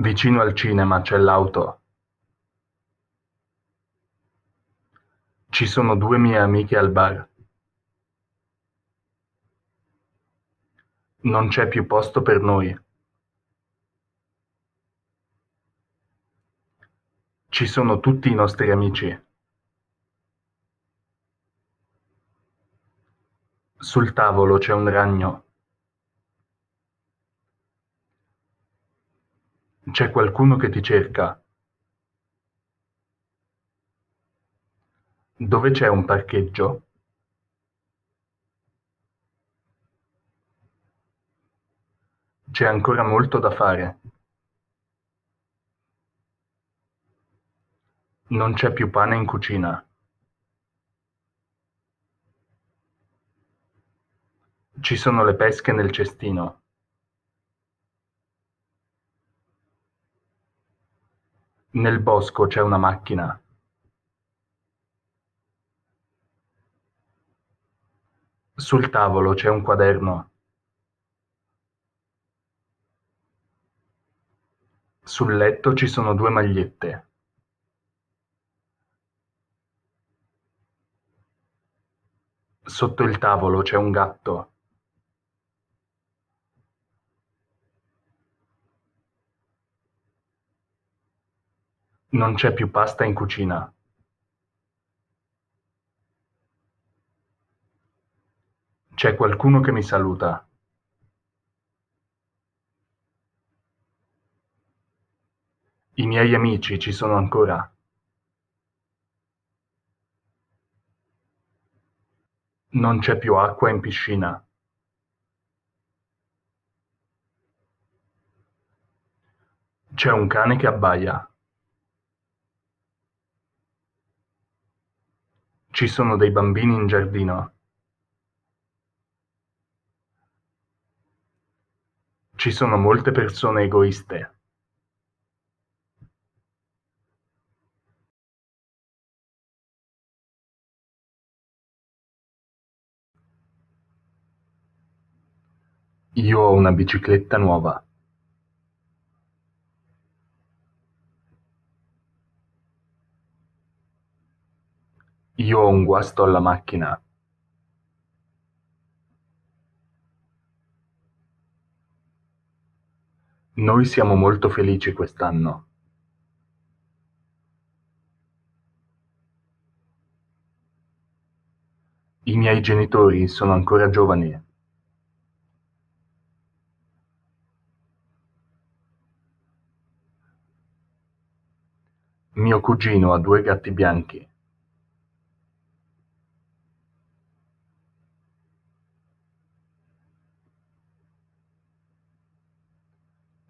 Vicino al cinema c'è l'auto. Ci sono due mie amiche al bar. Non c'è più posto per noi. Ci sono tutti i nostri amici. Sul tavolo c'è un ragno. C'è qualcuno che ti cerca. Dove c'è un parcheggio? C'è ancora molto da fare. Non c'è più pane in cucina. Ci sono le pesche nel cestino. Nel bosco c'è una macchina. Sul tavolo c'è un quaderno. Sul letto ci sono due magliette. Sotto il tavolo c'è un gatto. Non c'è più pasta in cucina. C'è qualcuno che mi saluta. I miei amici ci sono ancora. Non c'è più acqua in piscina. C'è un cane che abbaia. Ci sono dei bambini in giardino. Ci sono molte persone egoiste. Io ho una bicicletta nuova. Io ho un guasto alla macchina. Noi siamo molto felici quest'anno. I miei genitori sono ancora giovani. Mio cugino ha due gatti bianchi.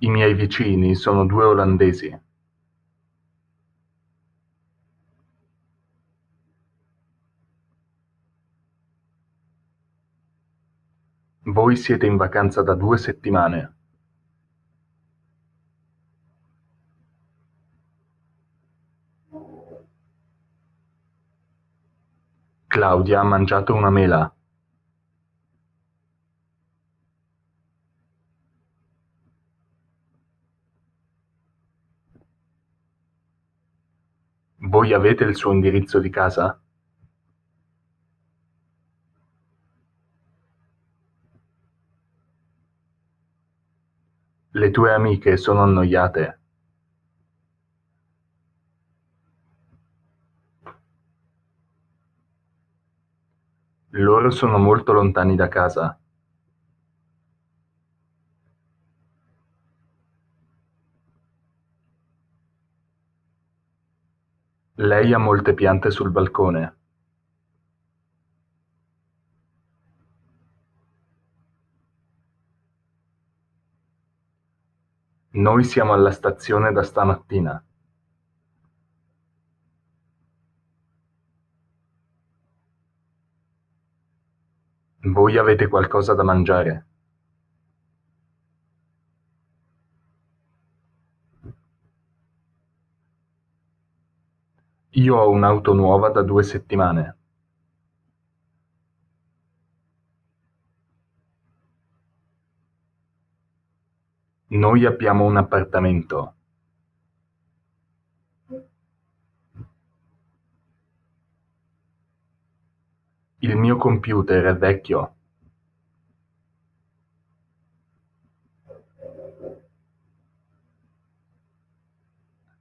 I miei vicini sono due olandesi. Voi siete in vacanza da due settimane. Claudia ha mangiato una mela. Voi avete il suo indirizzo di casa? Le tue amiche sono annoiate. Loro sono molto lontani da casa. Lei ha molte piante sul balcone? Noi siamo alla stazione da stamattina. Voi avete qualcosa da mangiare? Io ho un'auto nuova da due settimane. Noi abbiamo un appartamento. Il mio computer è vecchio.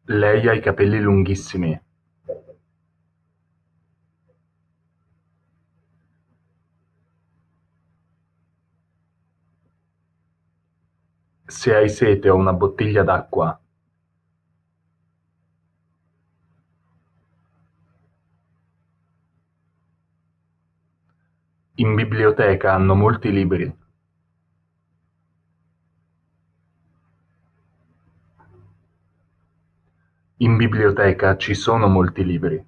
Lei ha i capelli lunghissimi. Se hai sete o una bottiglia d'acqua. In biblioteca hanno molti libri. In biblioteca ci sono molti libri.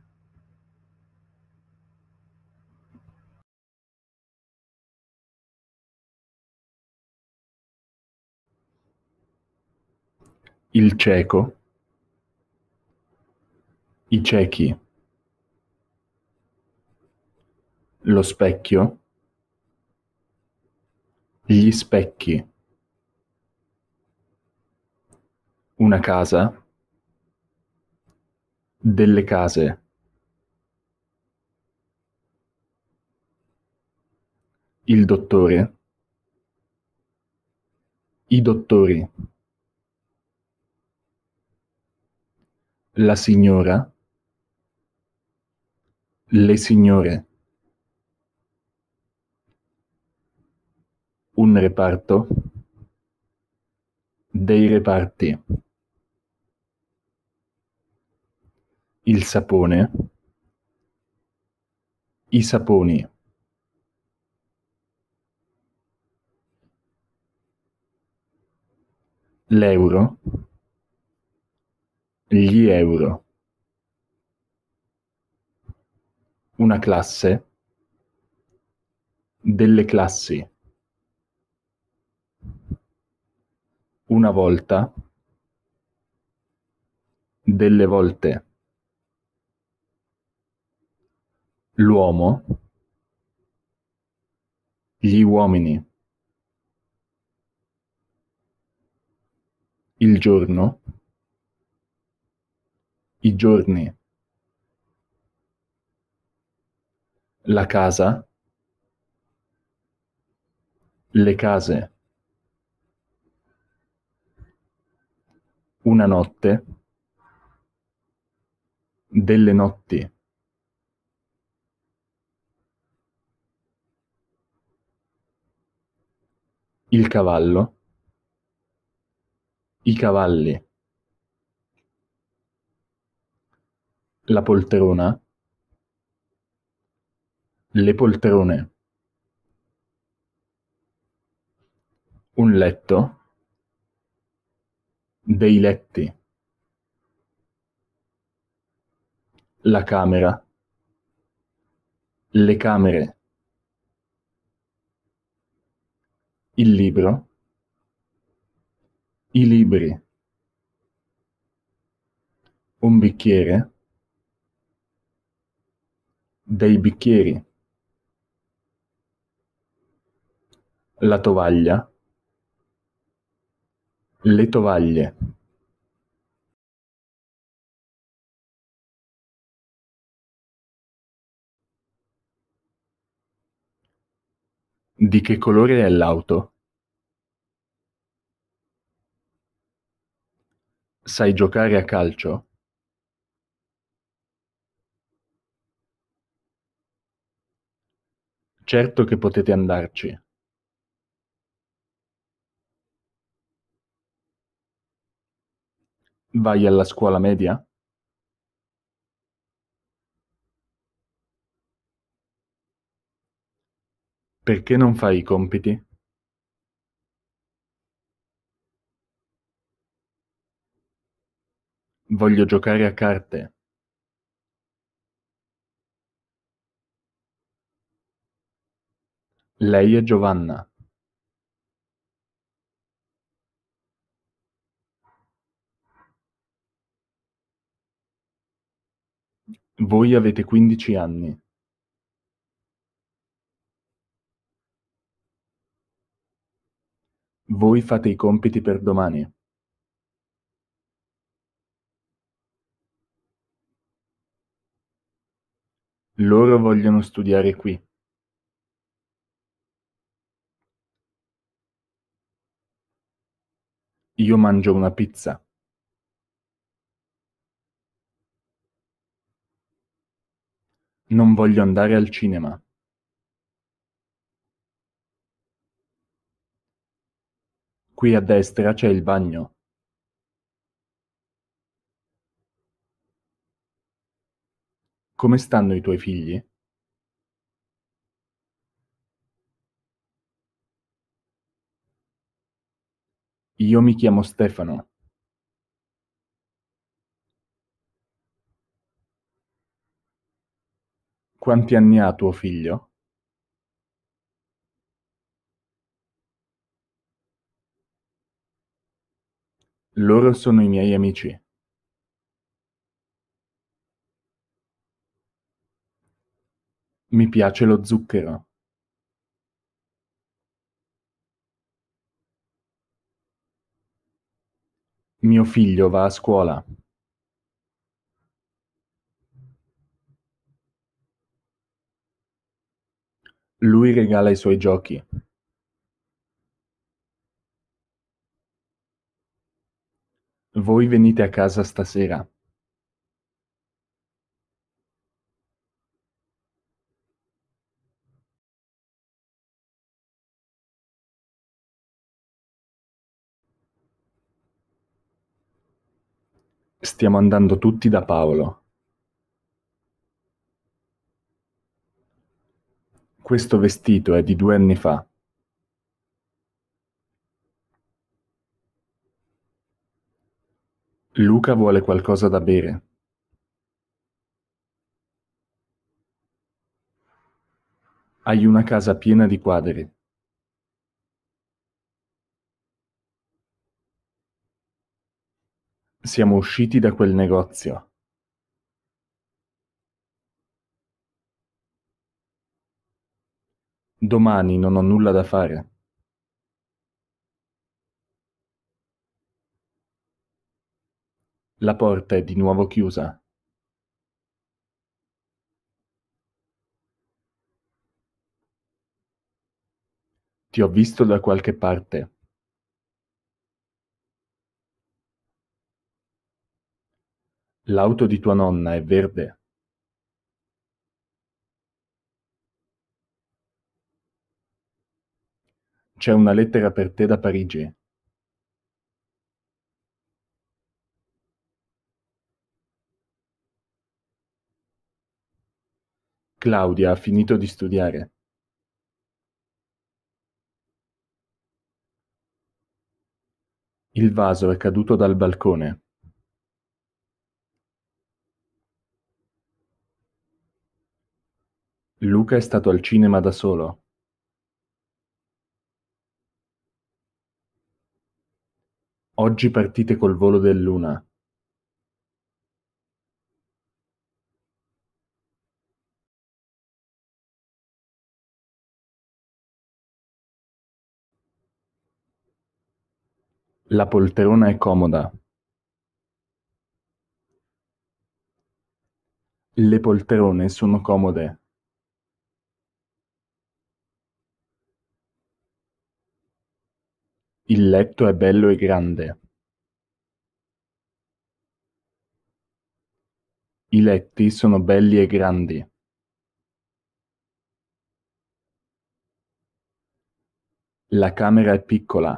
Il cieco. I ciechi. Lo specchio. Gli specchi. Una casa. Delle case. Il dottore. I dottori. la signora, le signore, un reparto, dei reparti, il sapone, i saponi. L'euro gli euro. Una classe, delle classi. Una volta, delle volte. L'uomo, gli uomini. Il giorno, i giorni. La casa. Le case. Una notte. Delle notti. Il cavallo. I cavalli. la poltrona, le poltrone, un letto, dei letti, la camera, le camere, il libro, i libri, un bicchiere, dei bicchieri, la tovaglia, le tovaglie. Di che colore è l'auto? Sai giocare a calcio? Certo che potete andarci. Vai alla scuola media? Perché non fai i compiti? Voglio giocare a carte. Lei è Giovanna. Voi avete quindici anni. Voi fate i compiti per domani. Loro vogliono studiare qui. Io mangio una pizza. Non voglio andare al cinema. Qui a destra c'è il bagno. Come stanno i tuoi figli? Io mi chiamo Stefano. Quanti anni ha tuo figlio? Loro sono i miei amici. Mi piace lo zucchero. Mio figlio va a scuola. Lui regala i suoi giochi. Voi venite a casa stasera. Stiamo andando tutti da Paolo. Questo vestito è di due anni fa. Luca vuole qualcosa da bere. Hai una casa piena di quadri. Siamo usciti da quel negozio. Domani non ho nulla da fare. La porta è di nuovo chiusa. Ti ho visto da qualche parte. L'auto di tua nonna è verde? C'è una lettera per te da Parigi. Claudia ha finito di studiare. Il vaso è caduto dal balcone. Luca è stato al cinema da solo. Oggi partite col volo dell'una. La poltrona è comoda. Le poltrone sono comode. Il letto è bello e grande. I letti sono belli e grandi. La camera è piccola.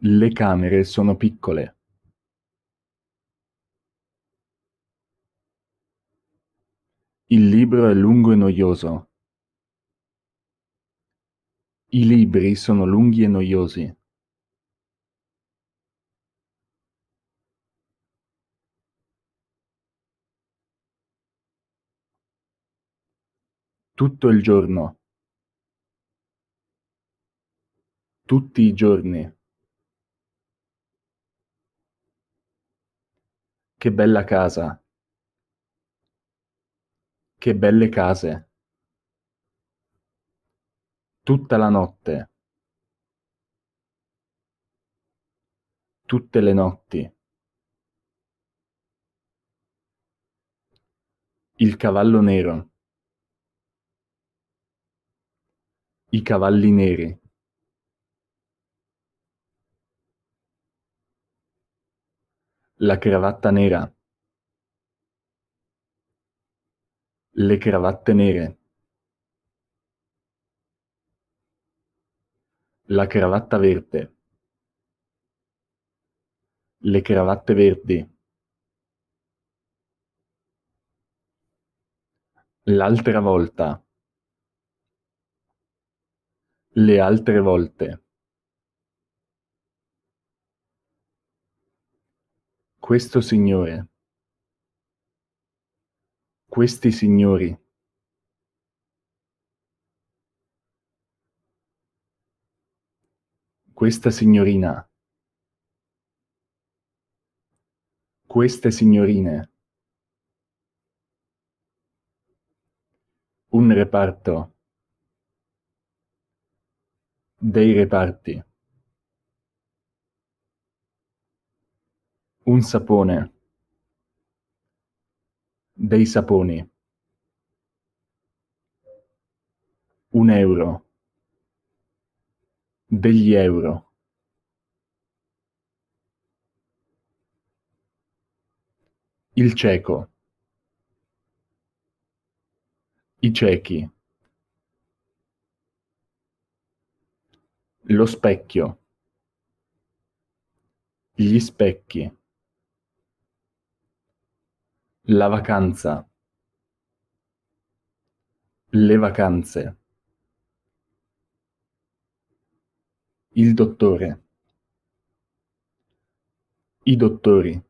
Le camere sono piccole. Il libro è lungo e noioso. I libri sono lunghi e noiosi. Tutto il giorno. Tutti i giorni. Che bella casa. Che belle case. Tutta la notte. Tutte le notti. Il cavallo nero. I cavalli neri. La cravatta nera. Le cravatte nere. La cravatta verde. Le cravatte verdi. L'altra volta. Le altre volte. Questo signore. Questi signori. Questa signorina. Queste signorine. Un reparto. Dei reparti. Un sapone. Dei saponi. Un euro degli euro il cieco, i ciechi, lo specchio, gli specchi, la vacanza, le vacanze. Il dottore. I dottori.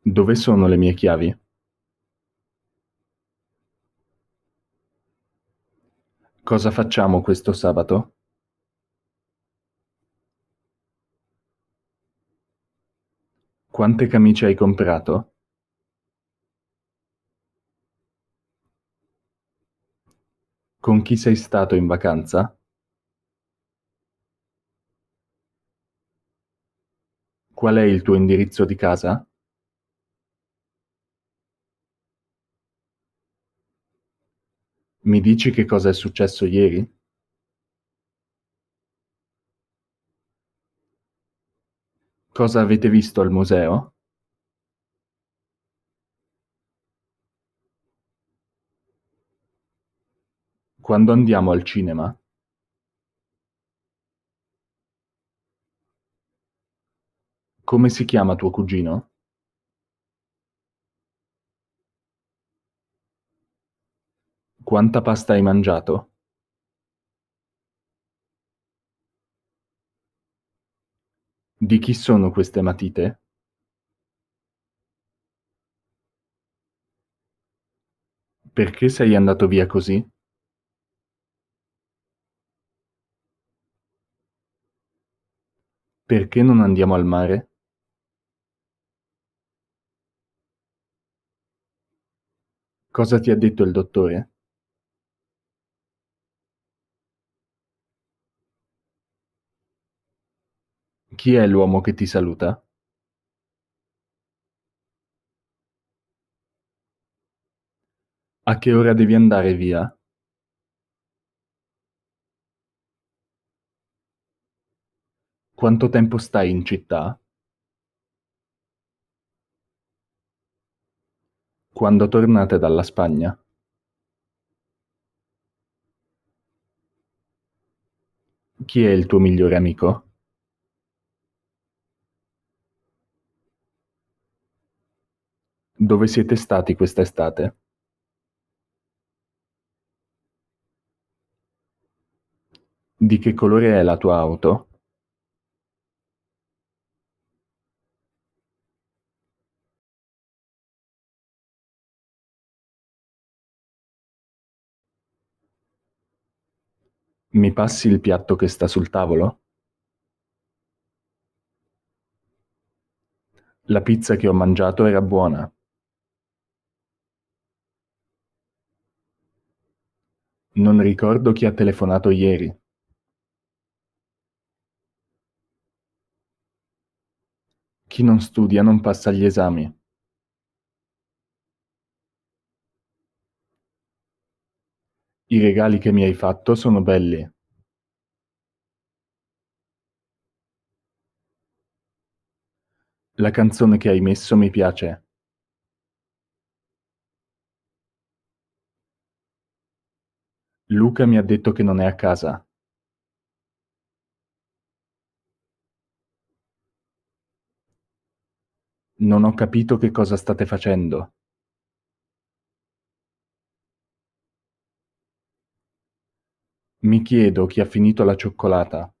Dove sono le mie chiavi? Cosa facciamo questo sabato? Quante camicie hai comprato? Con chi sei stato in vacanza? Qual è il tuo indirizzo di casa? Mi dici che cosa è successo ieri? Cosa avete visto al museo? Quando andiamo al cinema? Come si chiama tuo cugino? Quanta pasta hai mangiato? Di chi sono queste matite? Perché sei andato via così? Perché non andiamo al mare? Cosa ti ha detto il dottore? Chi è l'uomo che ti saluta? A che ora devi andare via? Quanto tempo stai in città? Quando tornate dalla Spagna? Chi è il tuo migliore amico? Dove siete stati quest'estate? Di che colore è la tua auto? Mi passi il piatto che sta sul tavolo? La pizza che ho mangiato era buona. Non ricordo chi ha telefonato ieri. Chi non studia non passa gli esami. I regali che mi hai fatto sono belli. La canzone che hai messo mi piace. Luca mi ha detto che non è a casa. Non ho capito che cosa state facendo. Mi chiedo chi ha finito la cioccolata.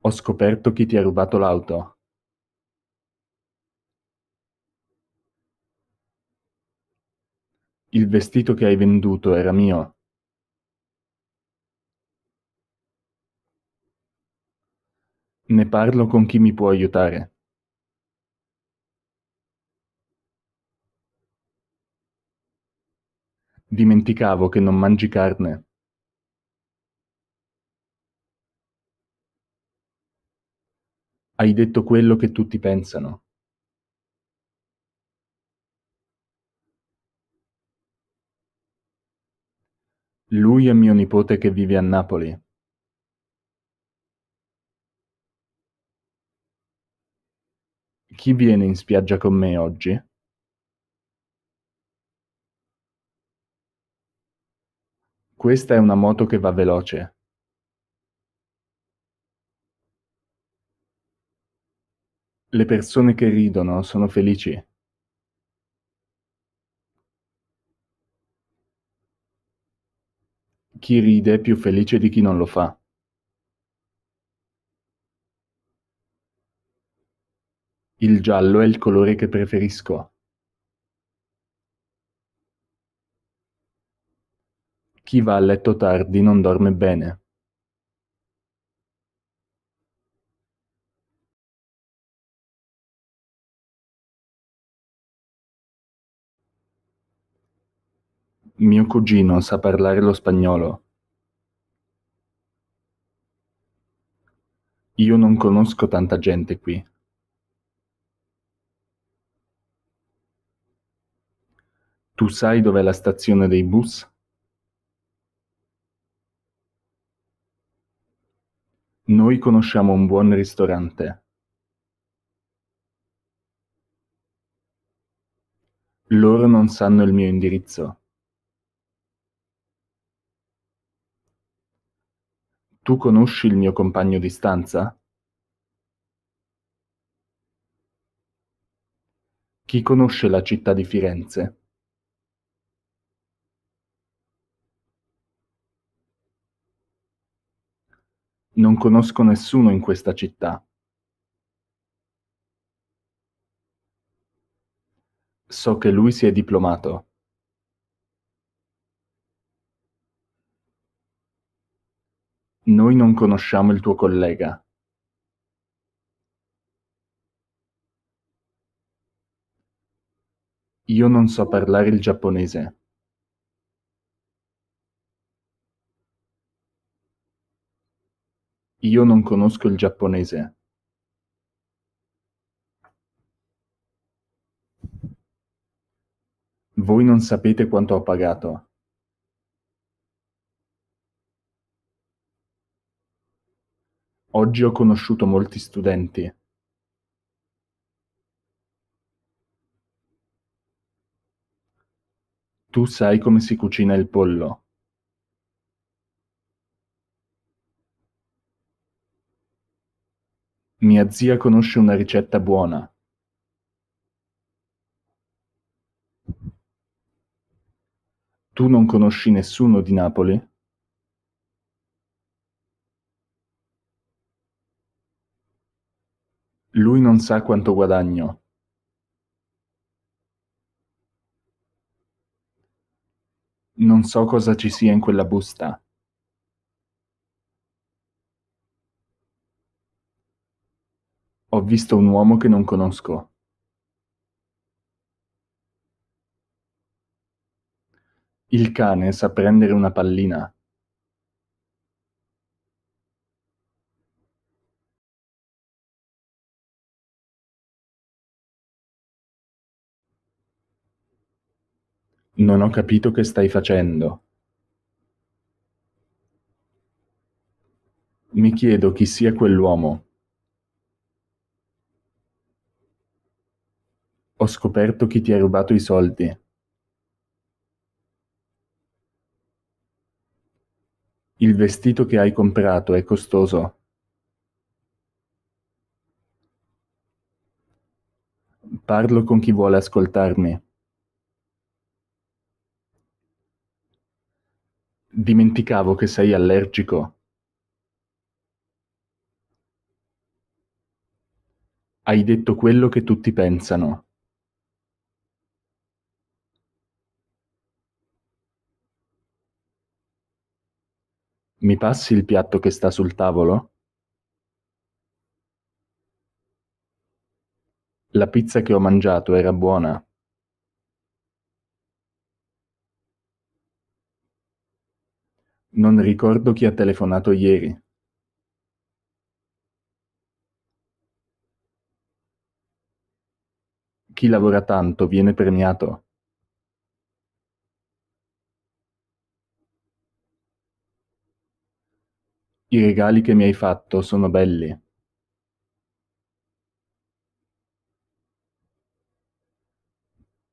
Ho scoperto chi ti ha rubato l'auto. Il vestito che hai venduto era mio? Ne parlo con chi mi può aiutare. Dimenticavo che non mangi carne. Hai detto quello che tutti pensano. Lui è mio nipote che vive a Napoli. Chi viene in spiaggia con me oggi? Questa è una moto che va veloce. Le persone che ridono sono felici. Chi ride è più felice di chi non lo fa. Il giallo è il colore che preferisco. Chi va a letto tardi non dorme bene. Mio cugino sa parlare lo spagnolo. Io non conosco tanta gente qui. Tu sai dov'è la stazione dei bus? Noi conosciamo un buon ristorante. Loro non sanno il mio indirizzo. Tu conosci il mio compagno di stanza? Chi conosce la città di Firenze? Non conosco nessuno in questa città. So che lui si è diplomato. Noi non conosciamo il tuo collega. Io non so parlare il giapponese. Io non conosco il giapponese. Voi non sapete quanto ho pagato. Oggi ho conosciuto molti studenti. Tu sai come si cucina il pollo. Mia zia conosce una ricetta buona. Tu non conosci nessuno di Napoli? lui non sa quanto guadagno. Non so cosa ci sia in quella busta. Ho visto un uomo che non conosco. Il cane sa prendere una pallina. Non ho capito che stai facendo. Mi chiedo chi sia quell'uomo. Ho scoperto chi ti ha rubato i soldi. Il vestito che hai comprato è costoso. Parlo con chi vuole ascoltarmi. Dimenticavo che sei allergico. Hai detto quello che tutti pensano. Mi passi il piatto che sta sul tavolo? La pizza che ho mangiato era buona. Non ricordo chi ha telefonato ieri. Chi lavora tanto viene premiato. I regali che mi hai fatto sono belli.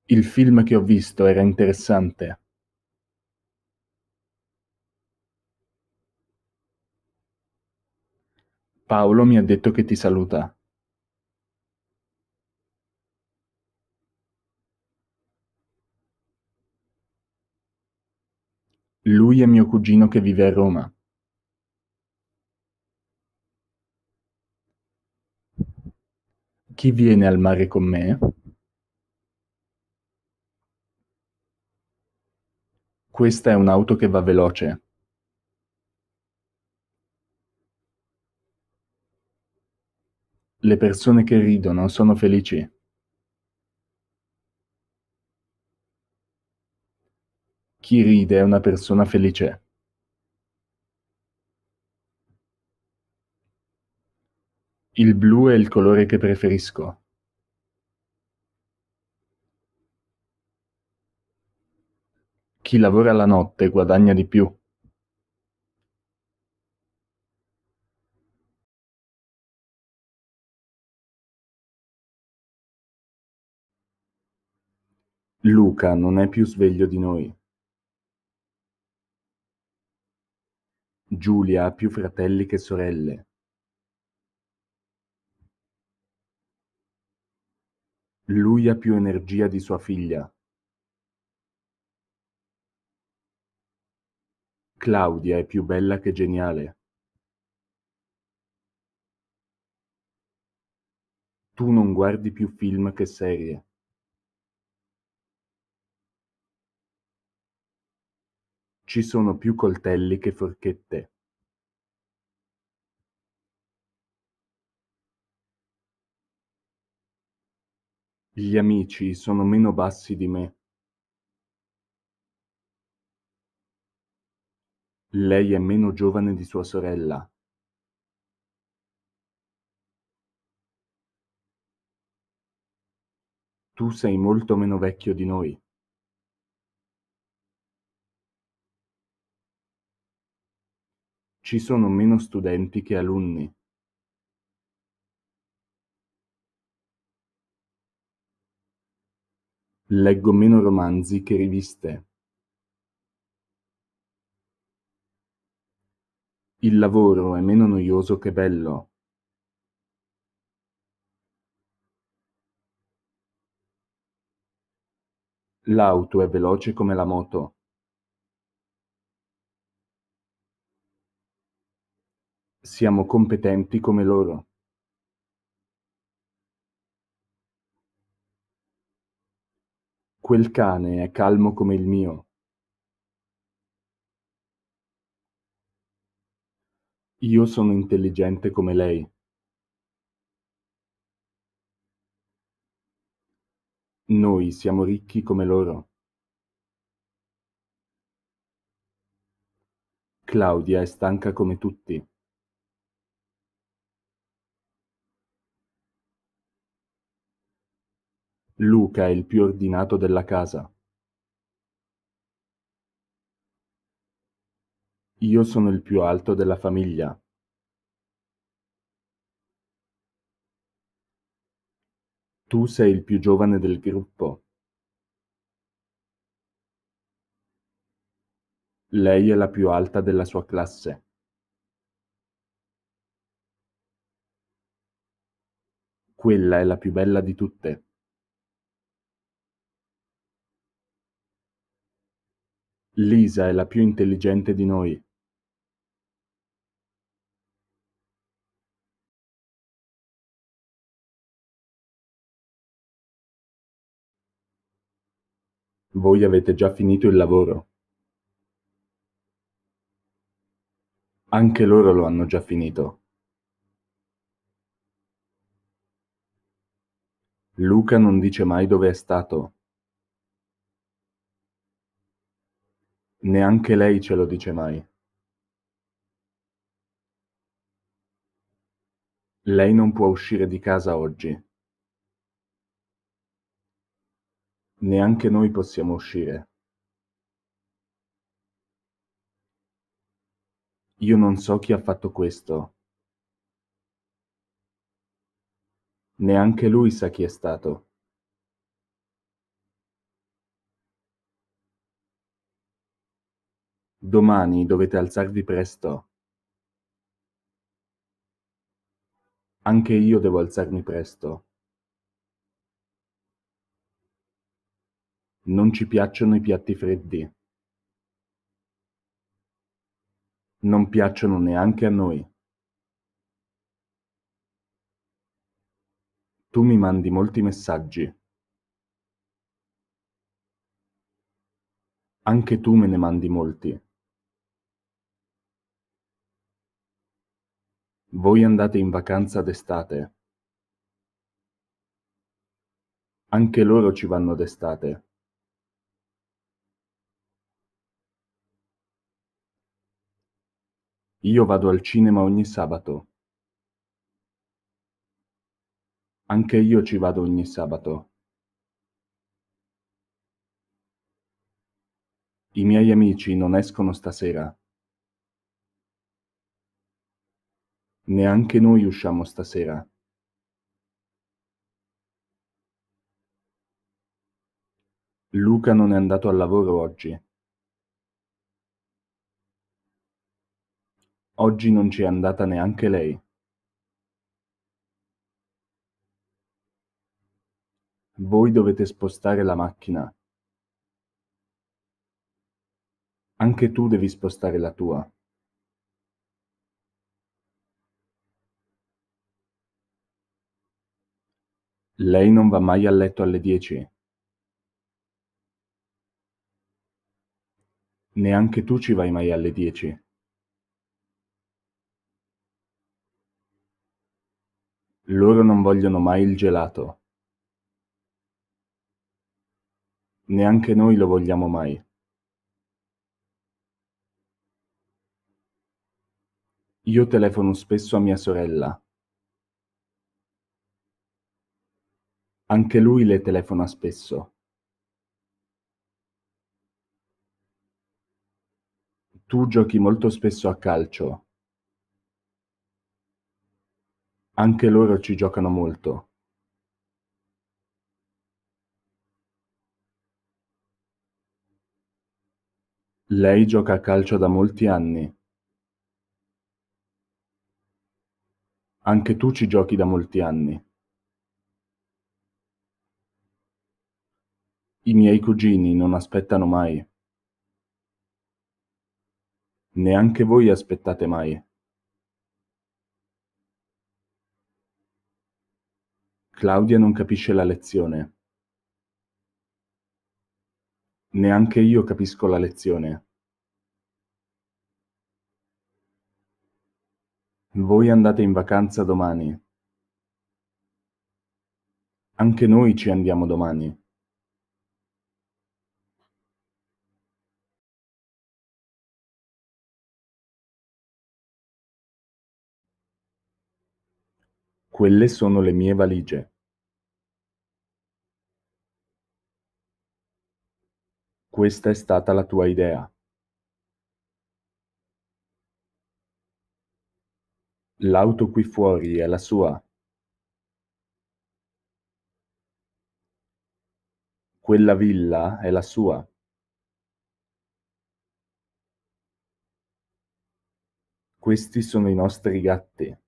Il film che ho visto era interessante. Paolo mi ha detto che ti saluta. Lui è mio cugino che vive a Roma. Chi viene al mare con me? Questa è un'auto che va veloce. Le persone che ridono sono felici. Chi ride è una persona felice. Il blu è il colore che preferisco. Chi lavora la notte guadagna di più. Luca non è più sveglio di noi. Giulia ha più fratelli che sorelle. Lui ha più energia di sua figlia. Claudia è più bella che geniale. Tu non guardi più film che serie. Ci sono più coltelli che forchette. Gli amici sono meno bassi di me. Lei è meno giovane di sua sorella. Tu sei molto meno vecchio di noi. Ci sono meno studenti che alunni. Leggo meno romanzi che riviste. Il lavoro è meno noioso che bello. L'auto è veloce come la moto. Siamo competenti come loro. Quel cane è calmo come il mio. Io sono intelligente come lei. Noi siamo ricchi come loro. Claudia è stanca come tutti. Luca è il più ordinato della casa. Io sono il più alto della famiglia. Tu sei il più giovane del gruppo. Lei è la più alta della sua classe. Quella è la più bella di tutte. Lisa è la più intelligente di noi. Voi avete già finito il lavoro. Anche loro lo hanno già finito. Luca non dice mai dove è stato. Neanche lei ce lo dice mai. Lei non può uscire di casa oggi. Neanche noi possiamo uscire. Io non so chi ha fatto questo. Neanche lui sa chi è stato. Domani dovete alzarvi presto. Anche io devo alzarmi presto. Non ci piacciono i piatti freddi. Non piacciono neanche a noi. Tu mi mandi molti messaggi. Anche tu me ne mandi molti. Voi andate in vacanza d'estate. Anche loro ci vanno d'estate. Io vado al cinema ogni sabato. Anche io ci vado ogni sabato. I miei amici non escono stasera. Neanche noi usciamo stasera. Luca non è andato al lavoro oggi. Oggi non ci è andata neanche lei. Voi dovete spostare la macchina. Anche tu devi spostare la tua. Lei non va mai a letto alle 10? Neanche tu ci vai mai alle 10? Loro non vogliono mai il gelato. Neanche noi lo vogliamo mai. Io telefono spesso a mia sorella. Anche lui le telefona spesso. Tu giochi molto spesso a calcio. Anche loro ci giocano molto. Lei gioca a calcio da molti anni. Anche tu ci giochi da molti anni. I miei cugini non aspettano mai. Neanche voi aspettate mai. Claudia non capisce la lezione. Neanche io capisco la lezione. Voi andate in vacanza domani. Anche noi ci andiamo domani. Quelle sono le mie valigie. Questa è stata la tua idea. L'auto qui fuori è la sua. Quella villa è la sua. Questi sono i nostri gatti.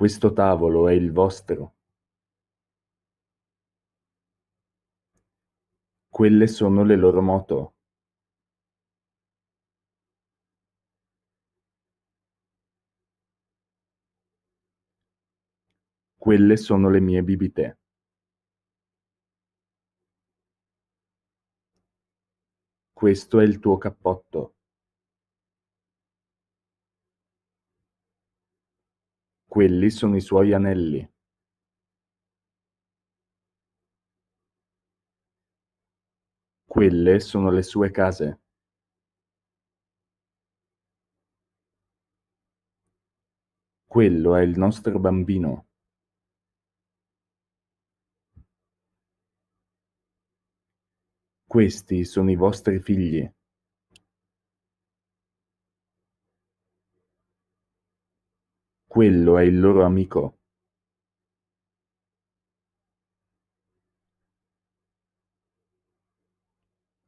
Questo tavolo è il vostro. Quelle sono le loro moto. Quelle sono le mie bibite. Questo è il tuo cappotto. Quelli sono i suoi anelli. Quelle sono le sue case. Quello è il nostro bambino. Questi sono i vostri figli. quello è il loro amico.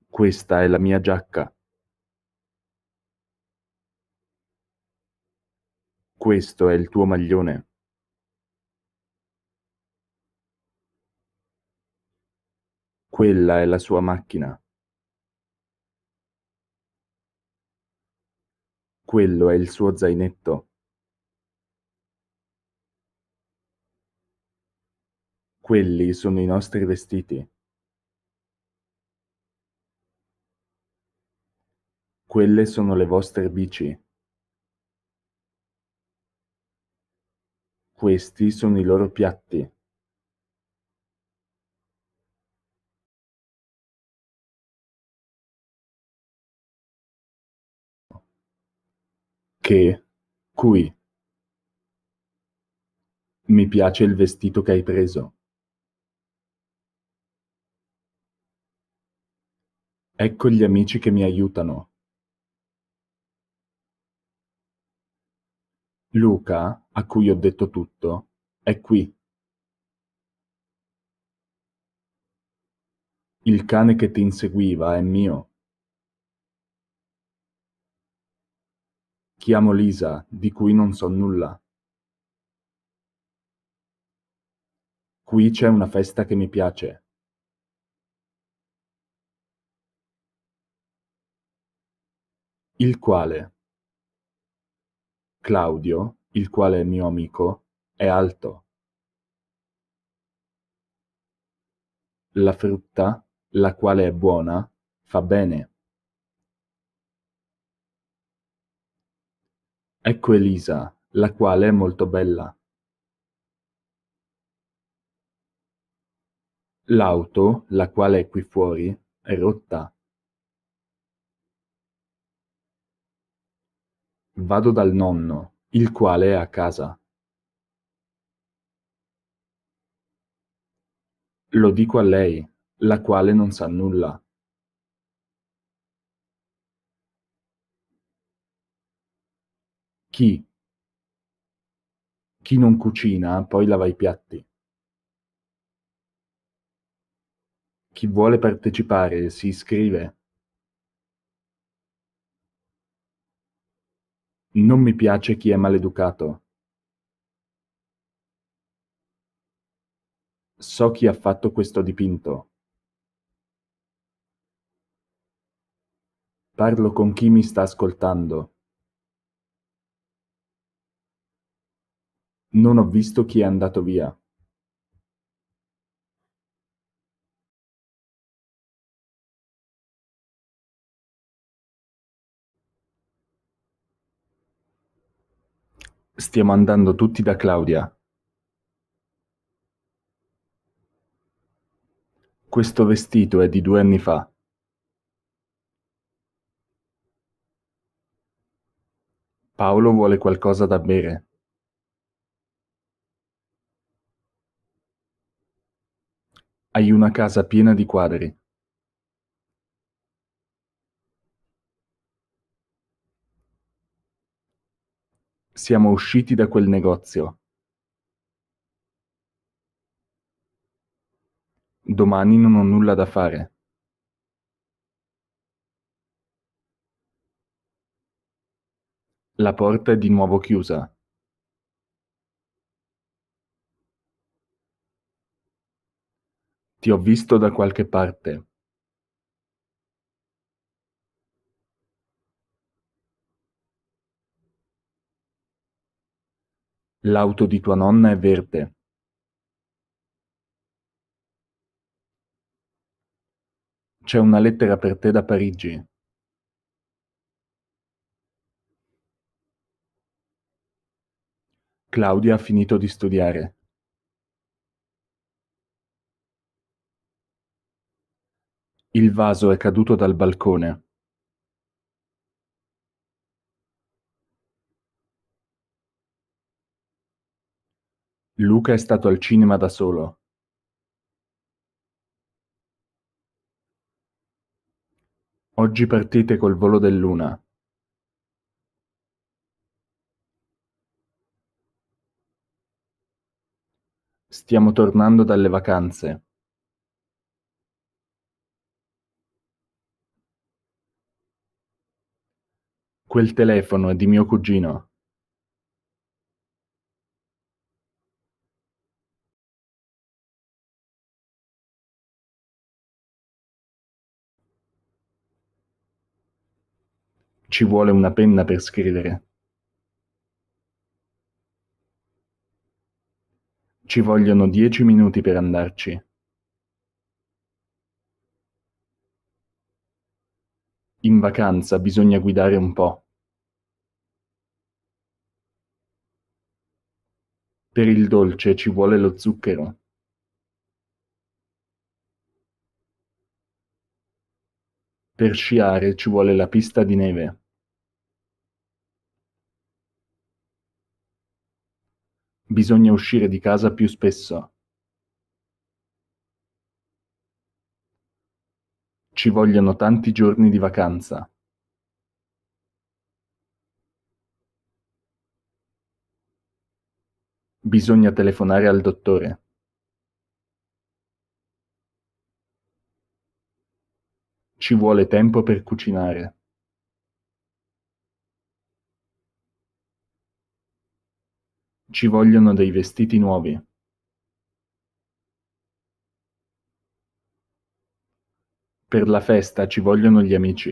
Questa è la mia giacca. Questo è il tuo maglione. Quella è la sua macchina. Quello è il suo zainetto. Quelli sono i nostri vestiti. Quelle sono le vostre bici. Questi sono i loro piatti. Che, qui. Mi piace il vestito che hai preso. Ecco gli amici che mi aiutano. Luca, a cui ho detto tutto, è qui. Il cane che ti inseguiva è mio. Chiamo Lisa, di cui non so nulla. Qui c'è una festa che mi piace. il quale Claudio, il quale è mio amico, è alto. La frutta, la quale è buona, fa bene. Ecco Elisa, la quale è molto bella. L'auto, la quale è qui fuori, è rotta. Vado dal nonno, il quale è a casa. Lo dico a lei, la quale non sa nulla. Chi? Chi non cucina, poi lava i piatti. Chi vuole partecipare si iscrive. Non mi piace chi è maleducato. So chi ha fatto questo dipinto. Parlo con chi mi sta ascoltando. Non ho visto chi è andato via. Stiamo andando tutti da Claudia. Questo vestito è di due anni fa. Paolo vuole qualcosa da bere. Hai una casa piena di quadri. Siamo usciti da quel negozio. Domani non ho nulla da fare. La porta è di nuovo chiusa. Ti ho visto da qualche parte. L'auto di tua nonna è verde. C'è una lettera per te da Parigi. Claudia ha finito di studiare. Il vaso è caduto dal balcone. Luca è stato al cinema da solo. Oggi partite col volo dell'una. Stiamo tornando dalle vacanze. Quel telefono è di mio cugino. ci vuole una penna per scrivere. Ci vogliono dieci minuti per andarci. In vacanza bisogna guidare un po'. Per il dolce ci vuole lo zucchero. Per sciare ci vuole la pista di neve. Bisogna uscire di casa più spesso. Ci vogliono tanti giorni di vacanza. Bisogna telefonare al dottore. Ci vuole tempo per cucinare. Ci vogliono dei vestiti nuovi. Per la festa ci vogliono gli amici.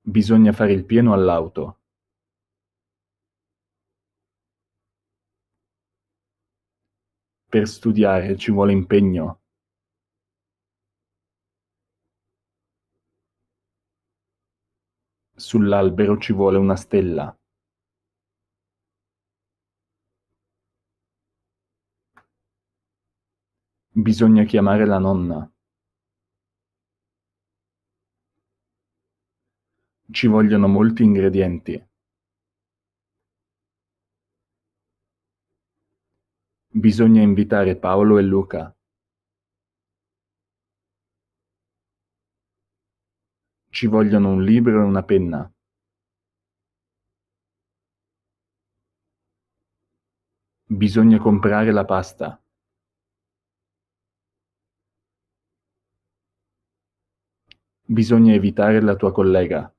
Bisogna fare il pieno all'auto. Per studiare ci vuole impegno. Sull'albero ci vuole una stella. Bisogna chiamare la nonna. Ci vogliono molti ingredienti. Bisogna invitare Paolo e Luca. Ci vogliono un libro e una penna. Bisogna comprare la pasta. Bisogna evitare la tua collega.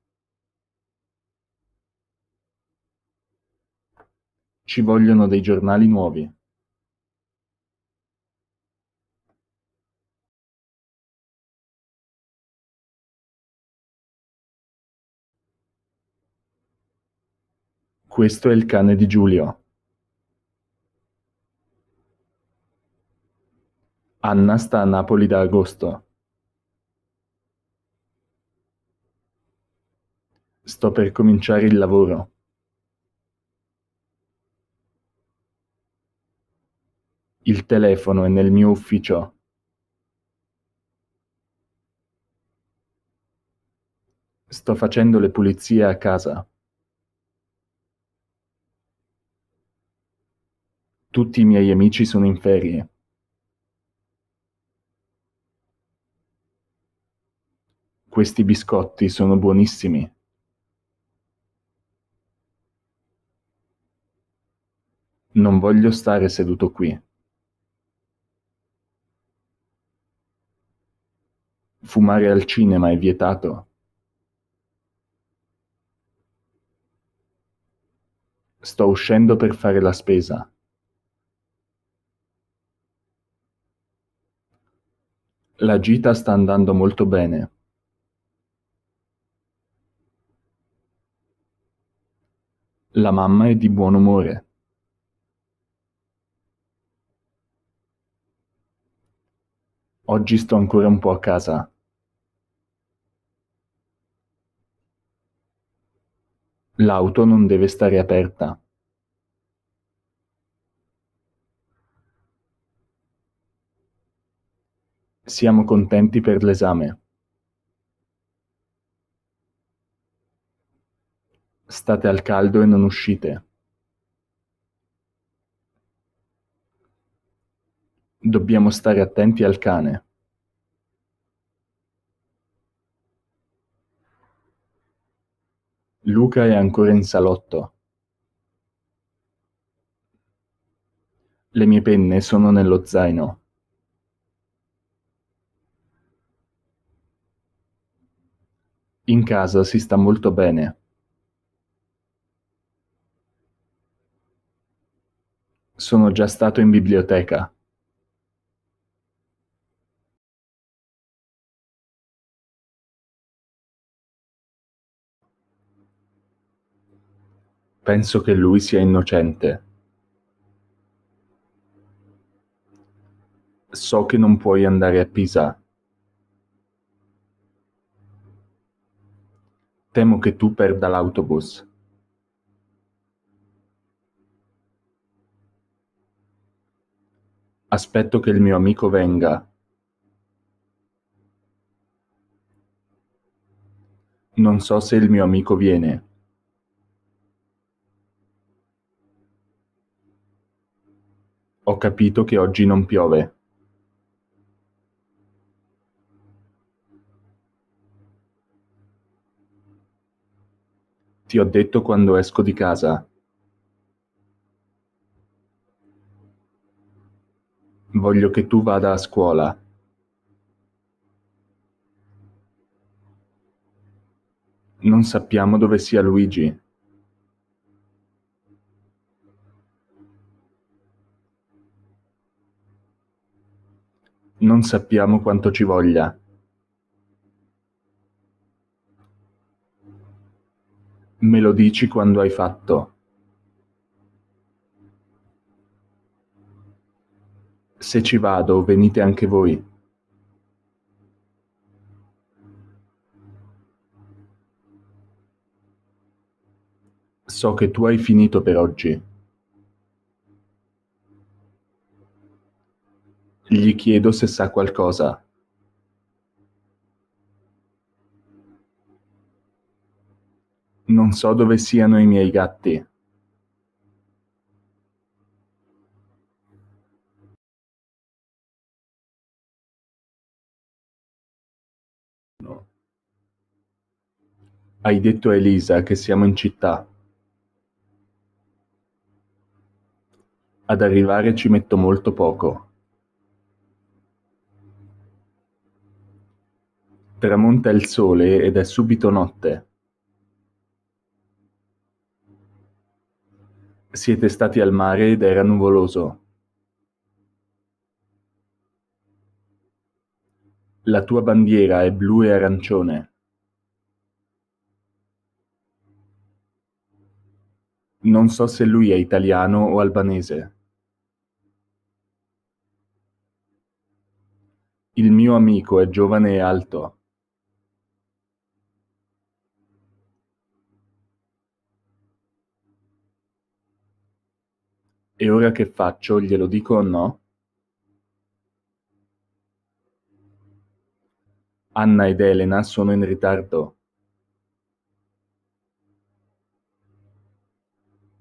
Ci vogliono dei giornali nuovi. Questo è il cane di Giulio. Anna sta a Napoli da agosto. Sto per cominciare il lavoro. Il telefono è nel mio ufficio. Sto facendo le pulizie a casa. Tutti i miei amici sono in ferie. Questi biscotti sono buonissimi. Non voglio stare seduto qui. Fumare al cinema è vietato. Sto uscendo per fare la spesa. La gita sta andando molto bene. La mamma è di buon umore. Oggi sto ancora un po' a casa. L'auto non deve stare aperta. Siamo contenti per l'esame. State al caldo e non uscite. Dobbiamo stare attenti al cane. Luca è ancora in salotto. Le mie penne sono nello zaino. In casa si sta molto bene. Sono già stato in biblioteca. Penso che lui sia innocente. So che non puoi andare a Pisa. Temo che tu perda l'autobus. Aspetto che il mio amico venga. Non so se il mio amico viene. Ho capito che oggi non piove. Ti ho detto quando esco di casa. Voglio che tu vada a scuola. Non sappiamo dove sia Luigi. Non sappiamo quanto ci voglia. me lo dici quando hai fatto. Se ci vado, venite anche voi. So che tu hai finito per oggi. Gli chiedo se sa qualcosa. Non so dove siano i miei gatti. Hai detto a Elisa che siamo in città. Ad arrivare ci metto molto poco. Tramonta il sole ed è subito notte. Siete stati al mare ed era nuvoloso. La tua bandiera è blu e arancione. Non so se lui è italiano o albanese. Il mio amico è giovane e alto. E ora che faccio, glielo dico o no? Anna ed Elena sono in ritardo.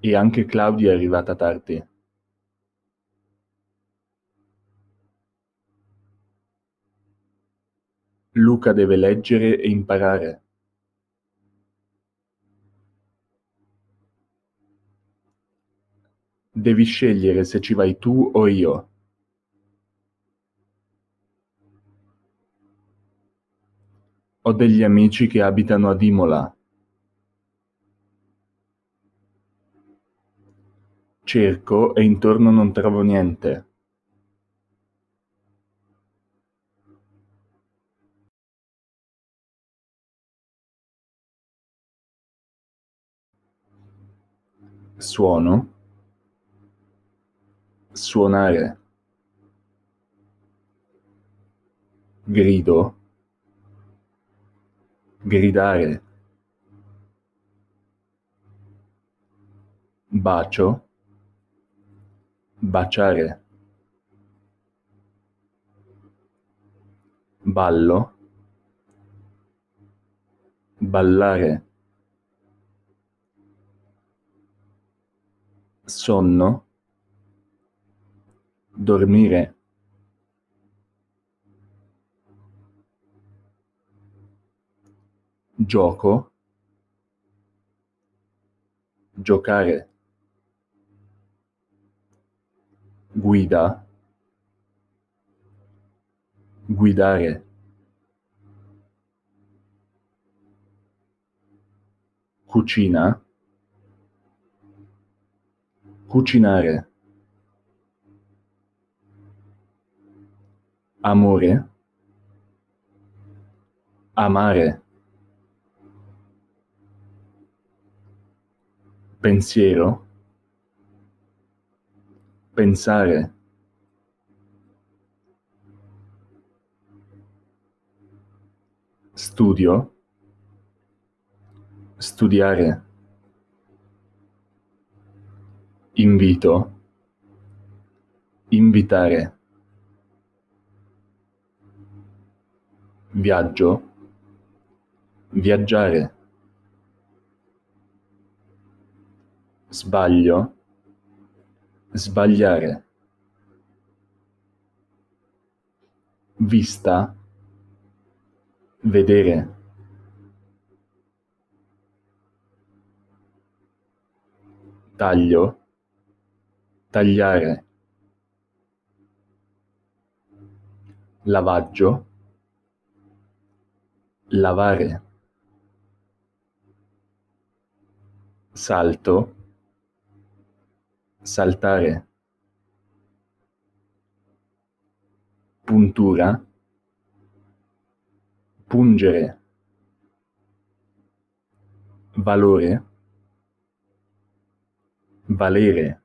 E anche Claudia è arrivata tardi. Luca deve leggere e imparare. devi scegliere se ci vai tu o io. Ho degli amici che abitano ad Imola. Cerco e intorno non trovo niente. Suono suonare grido gridare bacio baciare ballo ballare sonno dormire gioco giocare guida guidare cucina cucinare amore, amare, pensiero, pensare. Studio, studiare, invito, invitare. viaggio, viaggiare, sbaglio, sbagliare, vista, vedere. Taglio, tagliare, lavaggio, lavare, salto, saltare, puntura, pungere, valore, valere.